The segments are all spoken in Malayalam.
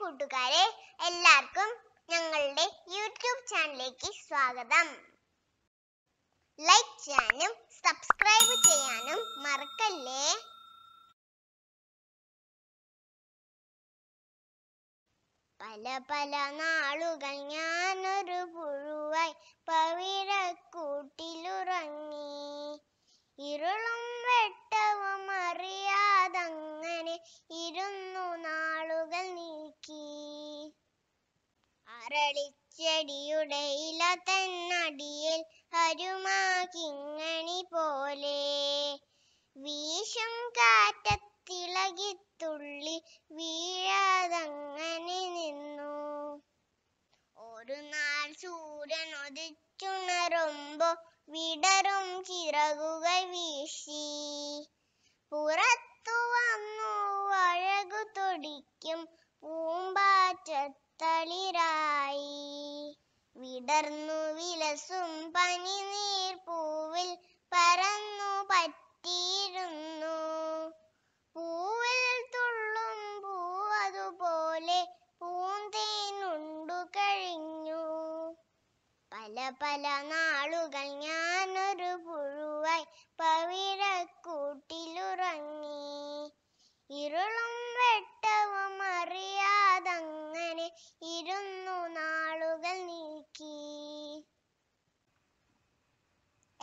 കൂട്ടുകാരെ എല്ലാവർക്കും ഞങ്ങളുടെ യൂട്യൂബ് ചാനലിലേക്ക് സ്വാഗതം ലൈക്ക് ചെയ്യാനും സബ്സ്ക്രൈബ് ചെയ്യാനും മറക്കല്ലേ പല പല നാളുകൾ ഞാനൊരു പുഴുവായി പവിഴക്കൂട്ടിലുറങ്ങി ഇരുളും അരളിച്ചെടിയുടെ ഇല തന്നടിയിൽ ഹരുമാ പോലെ വീശും കാറ്റത്തിളകിത്തുള്ളി വീഴാതങ്ങനെ നിന്നു ഒരു നാൾ സൂര്യൻ ഒതിച്ചുണരുമ്പോ വിടരും ചിറകുകൾ വീശി പുറത്തു വന്നു അഴകു തൊടിക്കും പൂമ്പാറ്റത്തളിരാ പടർന്നു വിലസും പനിനീർ പൂവിൽ പറന്നു പറ്റിയിരുന്നു പൂവിൽ തുള്ളും പൂ അതുപോലെ പൂന്തേനുണ്ടു കഴിഞ്ഞു പല പല നാളുകൾ ഞാനൊരു പുഴുവായി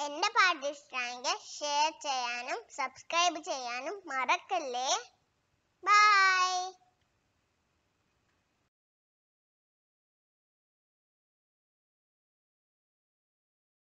എന്റെ പാട്ട് ഇഷ്ടമാണെങ്കിൽ ഷെയർ ചെയ്യാനും സബ്സ്ക്രൈബ് ചെയ്യാനും മറക്കല്ലേ ബൈ